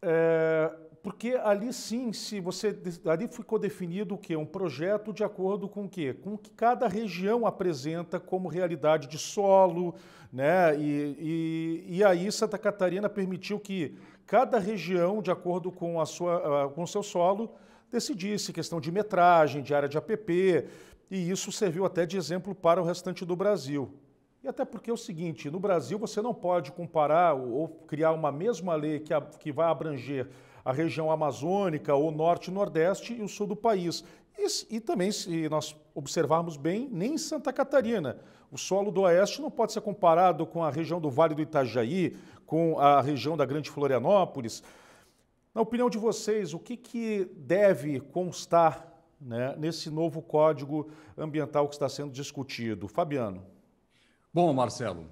É, porque ali sim, se você ali ficou definido o que um projeto de acordo com o que com o que cada região apresenta como realidade de solo, né? E, e, e aí Santa Catarina permitiu que cada região, de acordo com a sua com o seu solo, decidisse questão de metragem, de área de APP, e isso serviu até de exemplo para o restante do Brasil. E até porque é o seguinte, no Brasil você não pode comparar ou criar uma mesma lei que, a, que vai abranger a região amazônica, o norte, nordeste e o sul do país. E, e, também, se nós observarmos bem, nem Santa Catarina. O solo do oeste não pode ser comparado com a região do Vale do Itajaí, com a região da Grande Florianópolis. Na opinião de vocês, o que, que deve constar né, nesse novo código ambiental que está sendo discutido? Fabiano. Bom, Marcelo,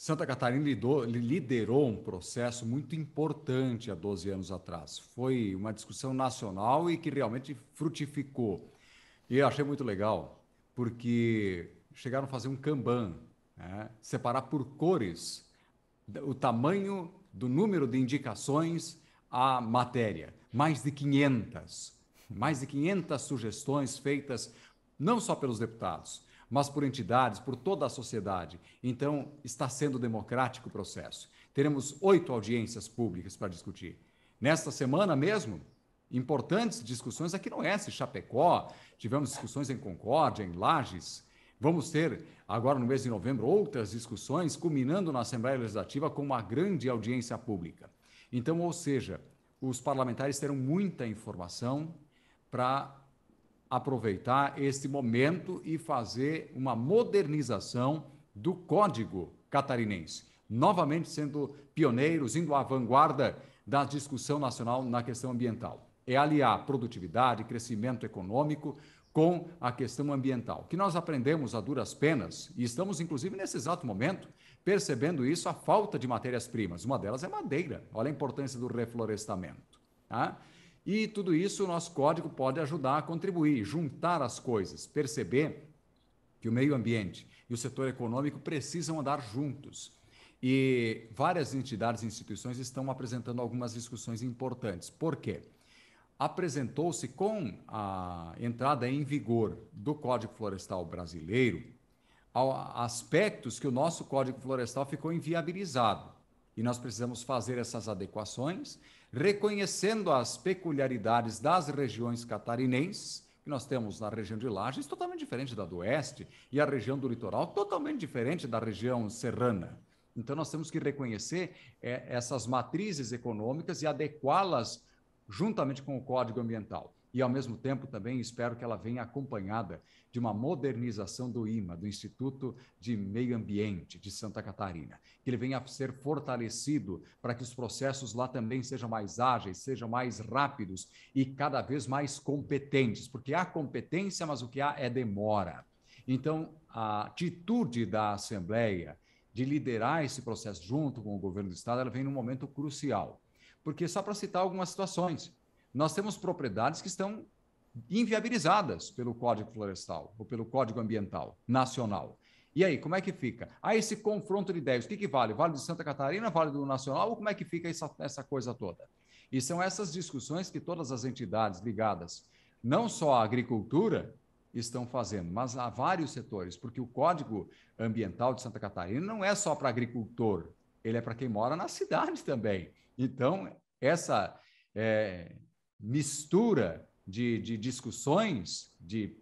Santa Catarina lidou, liderou um processo muito importante há 12 anos atrás. Foi uma discussão nacional e que realmente frutificou. E eu achei muito legal, porque chegaram a fazer um Kanban, né? separar por cores o tamanho do número de indicações à matéria. Mais de 500. Mais de 500 sugestões feitas não só pelos deputados, mas por entidades, por toda a sociedade. Então, está sendo democrático o processo. Teremos oito audiências públicas para discutir. Nesta semana mesmo, importantes discussões aqui no S, Chapecó, tivemos discussões em Concórdia, em Lages. Vamos ter, agora no mês de novembro, outras discussões, culminando na Assembleia Legislativa com uma grande audiência pública. Então, ou seja, os parlamentares terão muita informação para aproveitar este momento e fazer uma modernização do Código Catarinense. Novamente sendo pioneiros, indo à vanguarda da discussão nacional na questão ambiental. É aliar produtividade, crescimento econômico com a questão ambiental, que nós aprendemos a duras penas e estamos, inclusive, nesse exato momento, percebendo isso, a falta de matérias-primas. Uma delas é madeira, olha a importância do reflorestamento. Tá? E tudo isso o nosso código pode ajudar a contribuir, juntar as coisas, perceber que o meio ambiente e o setor econômico precisam andar juntos. E várias entidades e instituições estão apresentando algumas discussões importantes. Por quê? Apresentou-se com a entrada em vigor do Código Florestal Brasileiro aspectos que o nosso Código Florestal ficou inviabilizado e nós precisamos fazer essas adequações, reconhecendo as peculiaridades das regiões catarinenses, que nós temos na região de Lages, totalmente diferente da do Oeste, e a região do litoral, totalmente diferente da região serrana. Então, nós temos que reconhecer é, essas matrizes econômicas e adequá-las juntamente com o Código Ambiental e, ao mesmo tempo, também espero que ela venha acompanhada de uma modernização do IMA, do Instituto de Meio Ambiente de Santa Catarina, que ele venha a ser fortalecido para que os processos lá também sejam mais ágeis, sejam mais rápidos e cada vez mais competentes, porque há competência, mas o que há é demora. Então, a atitude da Assembleia de liderar esse processo junto com o governo do Estado, ela vem num momento crucial. Porque, só para citar algumas situações, nós temos propriedades que estão inviabilizadas pelo Código Florestal ou pelo Código Ambiental Nacional. E aí, como é que fica? Ah, esse confronto de ideias, o que, que vale? Vale de Santa Catarina, vale do Nacional, ou como é que fica essa, essa coisa toda? E são essas discussões que todas as entidades ligadas, não só à agricultura, estão fazendo, mas há vários setores, porque o Código Ambiental de Santa Catarina não é só para agricultor, ele é para quem mora na cidade também. Então, essa é, mistura de, de discussões, de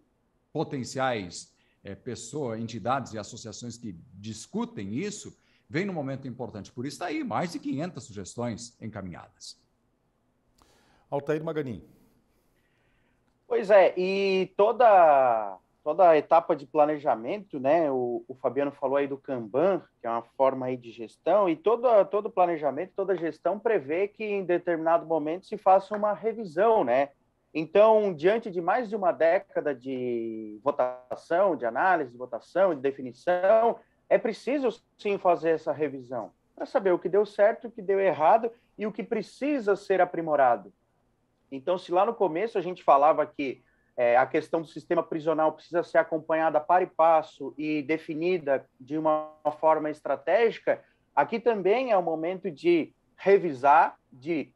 potenciais é, eh, pessoas, entidades e associações que discutem isso, vem num momento importante. Por isso está aí mais de 500 sugestões encaminhadas. Altair Maganin. Pois é, e toda toda a etapa de planejamento, né? O, o, Fabiano falou aí do Kanban, que é uma forma aí de gestão, e todo todo planejamento, toda gestão prevê que em determinado momento se faça uma revisão, né? Então, diante de mais de uma década de votação, de análise, de votação, de definição, é preciso sim fazer essa revisão para saber o que deu certo, o que deu errado e o que precisa ser aprimorado. Então, se lá no começo a gente falava que é, a questão do sistema prisional precisa ser acompanhada para e passo e definida de uma forma estratégica. Aqui também é o momento de revisar, de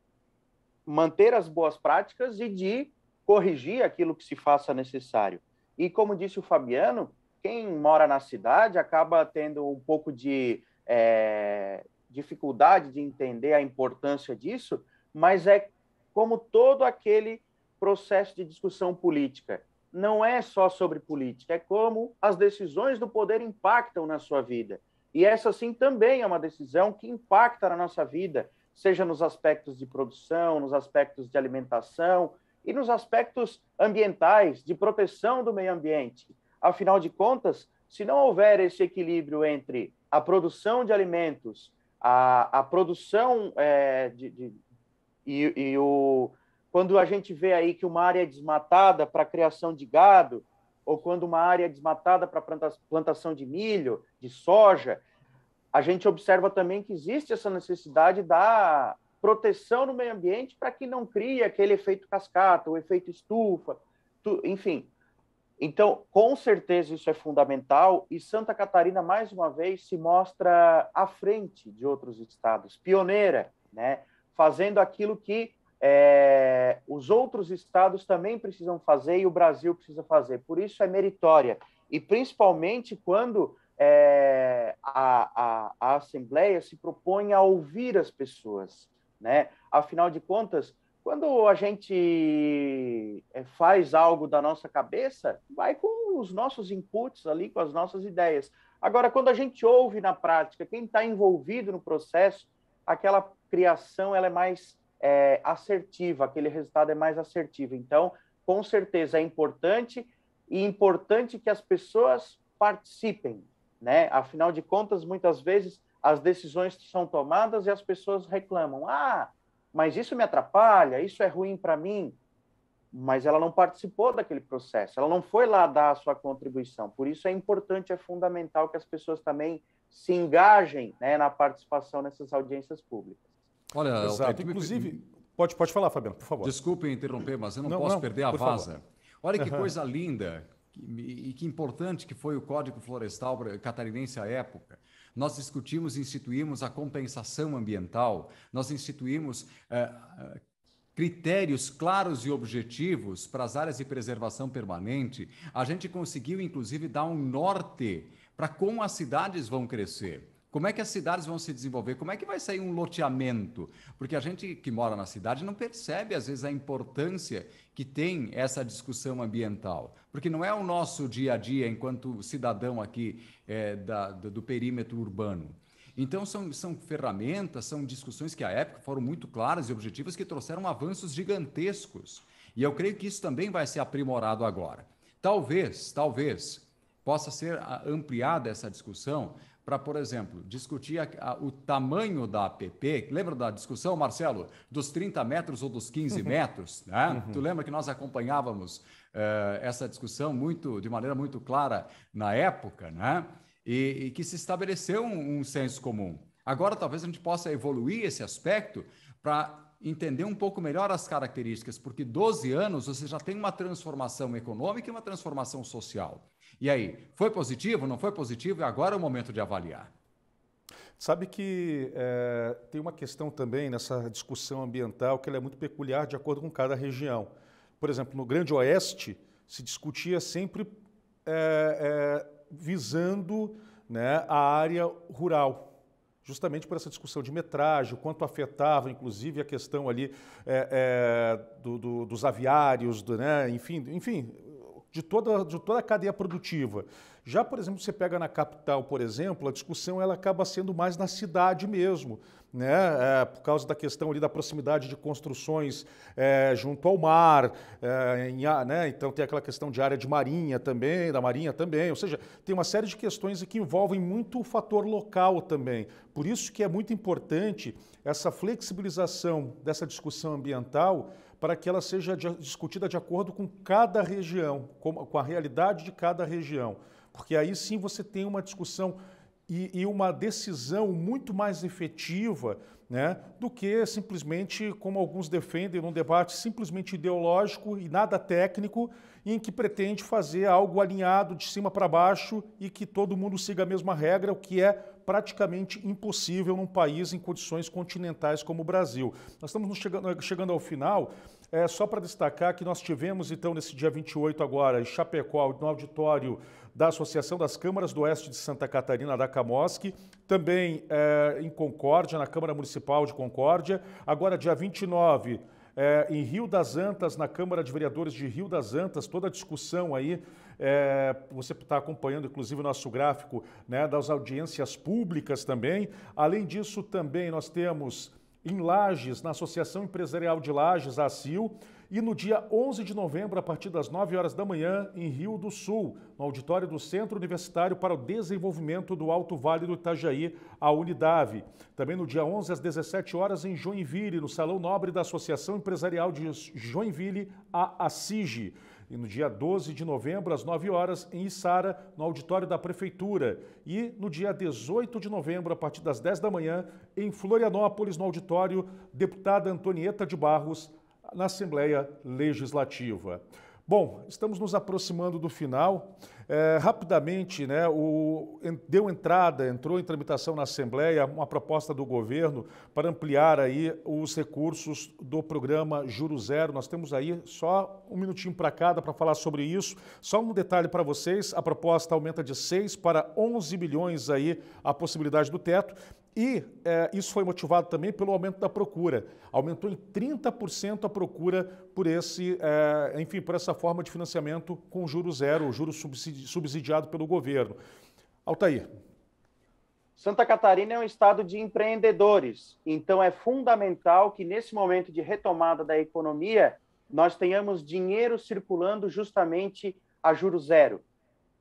manter as boas práticas e de corrigir aquilo que se faça necessário. E como disse o Fabiano, quem mora na cidade acaba tendo um pouco de é, dificuldade de entender a importância disso, mas é como todo aquele processo de discussão política não é só sobre política, é como as decisões do poder impactam na sua vida. E essa, sim, também é uma decisão que impacta na nossa vida, seja nos aspectos de produção, nos aspectos de alimentação e nos aspectos ambientais, de proteção do meio ambiente. Afinal de contas, se não houver esse equilíbrio entre a produção de alimentos, a, a produção é, de, de, e, e o, quando a gente vê aí que uma área é desmatada para criação de gado, ou quando uma área é desmatada para plantação de milho, de soja, a gente observa também que existe essa necessidade da proteção no meio ambiente para que não crie aquele efeito cascata, o efeito estufa, tu, enfim. Então, com certeza isso é fundamental e Santa Catarina mais uma vez se mostra à frente de outros estados, pioneira, né, fazendo aquilo que é, os outros estados também precisam fazer e o Brasil precisa fazer. Por isso é meritória. E principalmente quando é, a, a, a, Assembleia se propõe a ouvir as pessoas. Né? Afinal de contas, quando a gente é, faz algo da nossa cabeça, vai com os nossos inputs ali, com as nossas ideias. Agora, quando a gente ouve na prática, quem está envolvido no processo, aquela criação ela é mais é, assertiva, aquele resultado é mais assertivo. Então, com certeza é importante e importante que as pessoas participem, né? Afinal de contas, muitas vezes as decisões são tomadas e as pessoas reclamam: "Ah, mas isso me atrapalha, isso é ruim para mim". Mas ela não participou daquele processo, ela não foi lá dar a sua contribuição. Por isso é importante, é fundamental que as pessoas também se engajem né, na participação nessas audiências públicas. Olha, Exato. Inclusive, pode, pode falar, Fabiano, por favor. Desculpe interromper, mas eu não, não posso não, perder a vaza. Favor. Olha que uhum. coisa linda e que importante que foi o Código Florestal catarinense à época. Nós discutimos e instituímos a compensação ambiental, nós instituímos uh, critérios claros e objetivos para as áreas de preservação permanente. A gente conseguiu, inclusive, dar um norte para como as cidades vão crescer. Como é que as cidades vão se desenvolver? Como é que vai sair um loteamento? Porque a gente que mora na cidade não percebe, às vezes, a importância que tem essa discussão ambiental. Porque não é o nosso dia a dia, enquanto cidadão aqui é, da, do, do perímetro urbano. Então, são, são ferramentas, são discussões que à época foram muito claras e objetivas que trouxeram avanços gigantescos. E eu creio que isso também vai ser aprimorado agora. Talvez, talvez, possa ser ampliada essa discussão para, por exemplo, discutir a, a, o tamanho da APP. Lembra da discussão, Marcelo, dos 30 metros ou dos 15 uhum. metros? Né? Uhum. Tu lembra que nós acompanhávamos uh, essa discussão muito, de maneira muito clara na época, né? e, e que se estabeleceu um, um senso comum. Agora, talvez a gente possa evoluir esse aspecto para entender um pouco melhor as características, porque 12 anos você já tem uma transformação econômica e uma transformação social. E aí, foi positivo, não foi positivo? Agora é o momento de avaliar. Sabe que é, tem uma questão também nessa discussão ambiental que é muito peculiar de acordo com cada região. Por exemplo, no Grande Oeste se discutia sempre é, é, visando né, a área rural, justamente por essa discussão de metragem, o quanto afetava, inclusive, a questão ali é, é, do, do, dos aviários, do, né, enfim, enfim, de toda, de toda a cadeia produtiva. Já, por exemplo, você pega na capital, por exemplo, a discussão ela acaba sendo mais na cidade mesmo, né? É, por causa da questão ali da proximidade de construções é, junto ao mar, é, em, né? então tem aquela questão de área de marinha também, da marinha também, ou seja, tem uma série de questões que envolvem muito o fator local também. Por isso que é muito importante essa flexibilização dessa discussão ambiental para que ela seja discutida de acordo com cada região, com a realidade de cada região. Porque aí sim você tem uma discussão e, e uma decisão muito mais efetiva né, do que simplesmente, como alguns defendem, num debate simplesmente ideológico e nada técnico, em que pretende fazer algo alinhado de cima para baixo e que todo mundo siga a mesma regra, o que é praticamente impossível num país em condições continentais como o Brasil. Nós estamos chegando, eh, chegando ao final, é, só para destacar que nós tivemos, então, nesse dia 28 agora, em Chapecó, no auditório da Associação das Câmaras do Oeste de Santa Catarina, da Camosc, também é, em Concórdia, na Câmara Municipal de Concórdia. Agora, dia 29, é, eh, em Rio das Antas, na Câmara de Vereadores de Rio das Antas, toda a discussão aí. É, você está acompanhando, inclusive, o nosso gráfico né, das audiências públicas também. Além disso, também nós temos em Lages, na Associação Empresarial de Lages, a ACIL, e no dia 11 de novembro, a partir das 9 horas da manhã, em Rio do Sul, no auditório do Centro Universitário para o Desenvolvimento do Alto Vale do Itajaí, a Unidave. Também no dia 11 às 17 horas em Joinville, no Salão Nobre da Associação Empresarial de Joinville, a Assige e no dia 12 de novembro, às 9 horas, em Içara, no auditório da Prefeitura. E no dia 18 de novembro, a partir das 10 da manhã, em Florianópolis, no auditório Deputada Antonieta de Barros, na Assembleia Legislativa. Bom, estamos nos aproximando do final. É, rapidamente, né, o, deu entrada, entrou em tramitação na Assembleia uma proposta do governo para ampliar aí os recursos do programa Juro Zero. Nós temos aí só um minutinho para cada para falar sobre isso. Só um detalhe para vocês, a proposta aumenta de 6 para 11 bilhões aí a possibilidade do teto e é, isso foi motivado também pelo aumento da procura. Aumentou em 30% a procura por esse, é, enfim, por essa forma de financiamento com juro zero, juro subsidiado pelo governo. Altair. Santa Catarina é um estado de empreendedores, então é fundamental que nesse momento de retomada da economia nós tenhamos dinheiro circulando justamente a juro zero.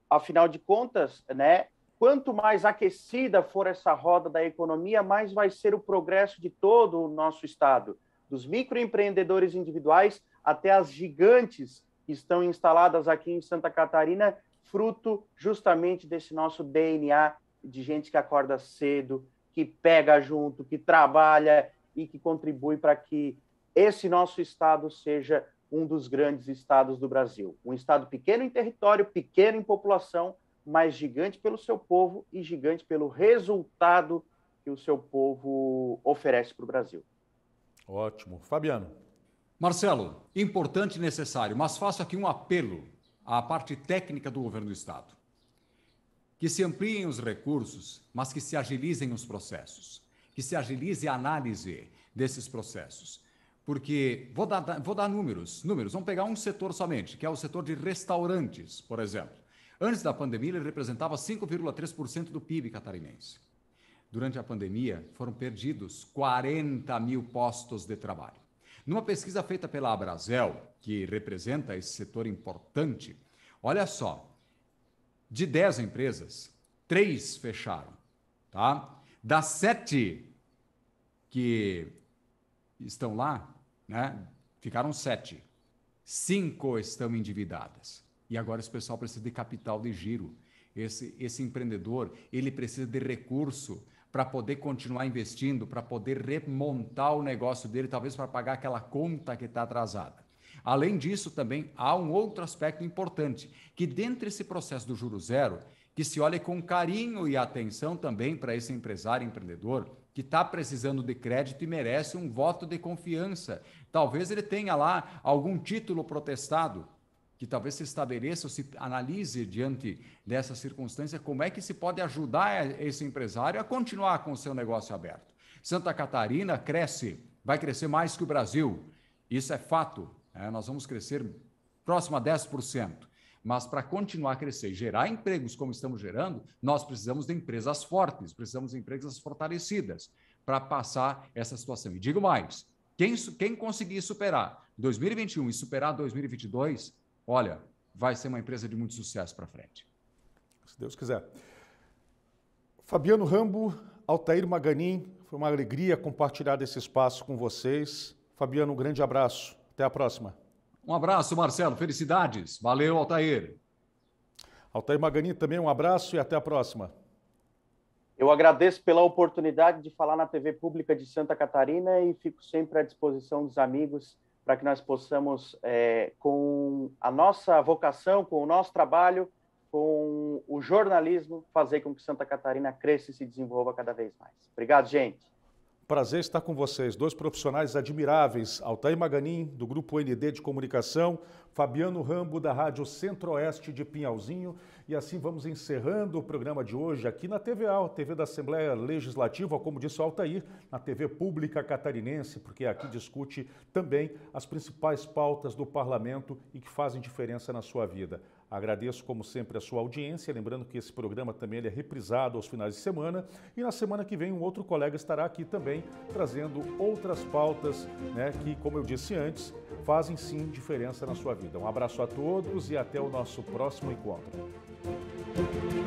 Afinal de contas, né, quanto mais aquecida for essa roda da economia, mais vai ser o progresso de todo o nosso Estado, dos microempreendedores individuais até as gigantes que estão instaladas aqui em Santa Catarina, fruto justamente desse nosso DNA de gente que acorda cedo, que pega junto, que trabalha e que contribui para que esse nosso Estado seja um dos grandes estados do Brasil. Um Estado pequeno em território, pequeno em população, mas gigante pelo seu povo e gigante pelo resultado que o seu povo oferece para o Brasil. Ótimo. Fabiano. Marcelo, importante e necessário, mas faço aqui um apelo à parte técnica do governo do Estado. Que se ampliem os recursos, mas que se agilizem os processos, que se agilize a análise desses processos. Porque, vou dar, vou dar números, números, vamos pegar um setor somente, que é o setor de restaurantes, por exemplo. Antes da pandemia, ele representava 5,3% do PIB catarinense. Durante a pandemia, foram perdidos 40 mil postos de trabalho. Numa pesquisa feita pela Abrazel, que representa esse setor importante, olha só, de 10 empresas, três fecharam, tá? Das sete que estão lá, né? Ficaram sete. Cinco estão endividadas. E agora esse pessoal precisa de capital de giro. Esse, esse empreendedor, ele precisa de recurso para poder continuar investindo, para poder remontar o negócio dele, talvez para pagar aquela conta que está atrasada. Além disso, também há um outro aspecto importante, que dentro desse processo do juro zero, que se olhe com carinho e atenção também para esse empresário empreendedor que está precisando de crédito e merece um voto de confiança. Talvez ele tenha lá algum título protestado, que talvez se estabeleça ou se analise diante dessa circunstância como é que se pode ajudar esse empresário a continuar com o seu negócio aberto. Santa Catarina cresce, vai crescer mais que o Brasil, isso é fato, né? nós vamos crescer próximo a 10%. Mas para continuar a crescer e gerar empregos como estamos gerando, nós precisamos de empresas fortes, precisamos de empresas fortalecidas para passar essa situação. E digo mais: quem, quem conseguir superar 2021 e superar 2022, olha, vai ser uma empresa de muito sucesso para frente. Se Deus quiser. Fabiano Rambo, Altair Maganin, foi uma alegria compartilhar esse espaço com vocês. Fabiano, um grande abraço. Até a próxima. Um abraço, Marcelo. Felicidades. Valeu, Altair. Altair Maganin também, um abraço e até a próxima. Eu agradeço pela oportunidade de falar na TV Pública de Santa Catarina e fico sempre à disposição dos amigos para que nós possamos, é, com a nossa vocação, com o nosso trabalho, com o jornalismo, fazer com que Santa Catarina cresça e se desenvolva cada vez mais. Obrigado, gente. Prazer estar com vocês, dois profissionais admiráveis, Altair Maganin, do Grupo ND de Comunicação, Fabiano Rambo, da Rádio Centro-Oeste de Pinhalzinho. E assim vamos encerrando o programa de hoje aqui na TVA, TV da Assembleia Legislativa, como disse o Altair, na TV Pública Catarinense, porque aqui discute também as principais pautas do parlamento e que fazem diferença na sua vida. Agradeço, como sempre, a sua audiência. Lembrando que esse programa também é reprisado aos finais de semana. E na semana que vem, um outro colega estará aqui também trazendo outras pautas né, que, como eu disse antes, fazem sim diferença na sua vida. Um abraço a todos e até o nosso próximo encontro.